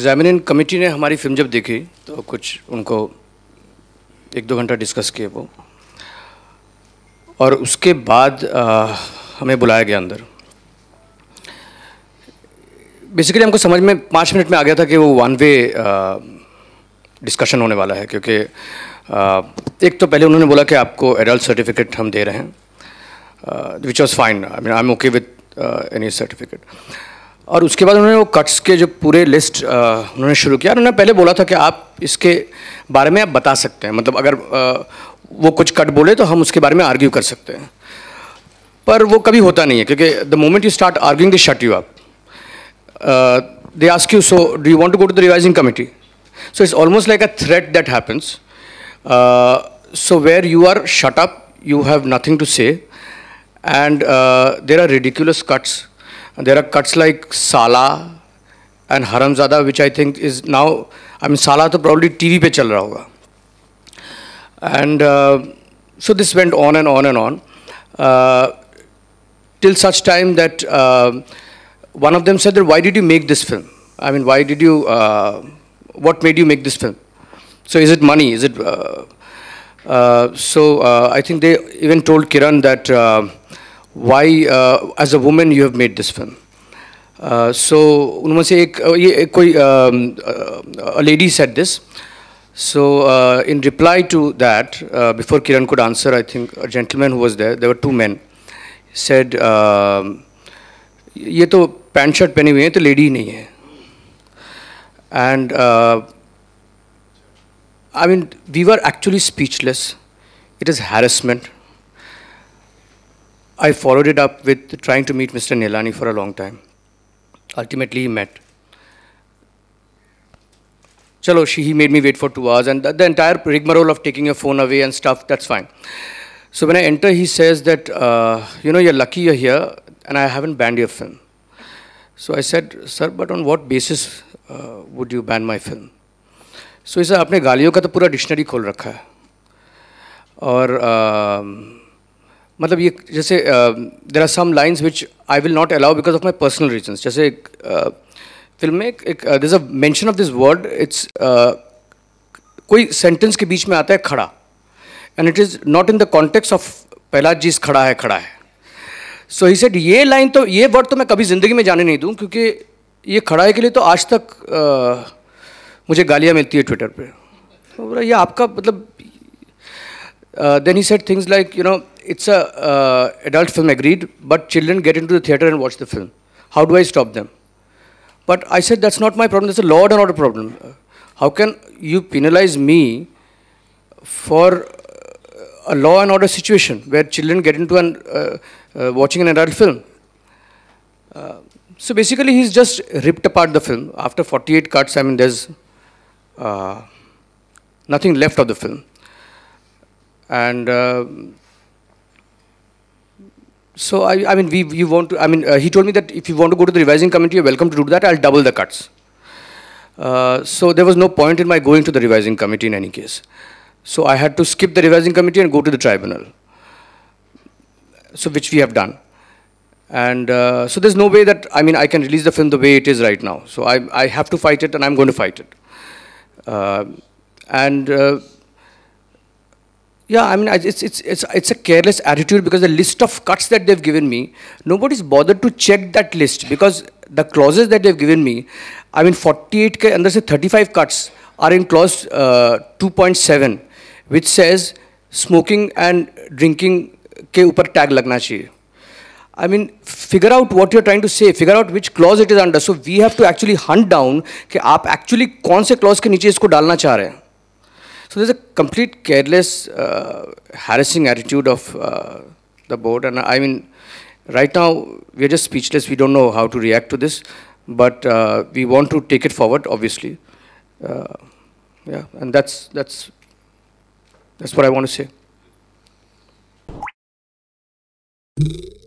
Examining committee ने हमारी film जब देखी तो कुछ उनको एक दो घंटा डिस्कस किए वो और उसके बाद आ, हमें बुलाया गया अंदर बेसिकली हमको समझ में पाँच मिनट में आ गया था कि वो वन वे डिस्कशन होने वाला है क्योंकि आ, एक तो पहले उन्होंने बोला कि आपको एडल्ट सर्टिफिकेट हम दे रहे हैं which was fine I mean I am okay with any certificate और उसके बाद उन्होंने वो कट्स के जो पूरे लिस्ट उन्होंने शुरू किया उन्होंने पहले बोला था कि आप इसके बारे में आप बता सकते हैं मतलब अगर वो कुछ कट बोले तो हम उसके बारे में आर्ग्यू कर सकते हैं पर वो कभी होता नहीं है क्योंकि the moment you start arguing they shut you up they ask you so do you want to go to the revising committee so it's almost like a threat that happens so where you are shut up you have nothing to say and there are ridiculous cuts there are cuts like Sala and Haramzada, which I think is now, I mean, Sala to probably TV pe chal raha hoga. And uh, so this went on and on and on, uh, till such time that uh, one of them said that, why did you make this film? I mean, why did you, uh, what made you make this film? So is it money? Is it, uh, uh, so I think they even told Kiran that, why uh, as a woman you have made this film uh, so उनमें से a um, lady said this so uh, in reply to that before Kiran could answer I think a gentleman who was there there were two men said um, ये तो pant shirt पहने हुए हैं तो lady ही नहीं है and I mean we were actually speechless I followed it up with trying to meet Mr. Nilani for a long time. Ultimately, he met. Chalo, she, he made me wait for two hours, and the, the entire rigmarole of taking your phone away and stuff, that's fine. So when I enter, he says that, uh, you know, you're lucky you're here, and I haven't banned your film. So I said, sir, but on what basis uh, would you ban my film? So he said, आपने गालियों का तो पूरा dictionary खोल रखा है और uh, मतलब ये जैसे there are some lines which I will not allow because of my personal reasons जैसे एक फिल्म में एक this a mention of this word it's कोई सेंटेंस के बीच में आता है खड़ा and it is not in the context of पहला जीज खड़ा है खड़ा है सो ही सेड ये लाइन तो ये वर्ड तो मैं कभी ज़िंदगी में जाने नहीं दूँ क्योंकि ये खड़ाई के लिए तो आज तक uh, मुझे गालियाँ मिलती है ट्विटर पर तो ये आपका मतलब Uh, then he said things like, you know, it's a uh, adult film agreed, but children get into the theater and watch the film. How do I stop them? But I said that's not my problem. That's a law and order problem. how can you penalize me for uh, a law and order situation where children get into an uh, uh, watching an adult film? so basically, he's just ripped apart the film after 48 cuts. I mean, there's nothing left of the film and uh, so I, I mean, we you want to? I mean, uh, he told me that if you want to go to the revising committee, you're welcome to do that. I'll double the cuts. Uh, so there was no point in my going to the revising committee in any case. So I had to skip the revising committee and go to the tribunal. So which we have done, and uh, so there's no way that I mean I can release the film the way it is right now. So I I have to fight it, and I'm going to fight it. Uh, and uh, Yeah, I mean, it's, it's, it's, it's a careless attitude because the list of cuts that they've given me, nobody's bothered to check that list because the clauses that they've given me, I mean, 48 के अंदर से 35 cuts are in clause uh, 2.7, which says smoking and drinking के ऊपर tag लगना चाहिए I mean, figure out what you're trying to say, figure out which clause it is under. So we have to actually hunt down कि आप actually कौन से clause के नीचे इसको डालना चाह रहे हैं So there's a complete careless, uh, harassing attitude of uh, the board. And uh, I mean, right now, we're just speechless. We don't know how to react to this. But uh, we want to take it forward, obviously. Uh, yeah, and that's, that's, that's what I want to say.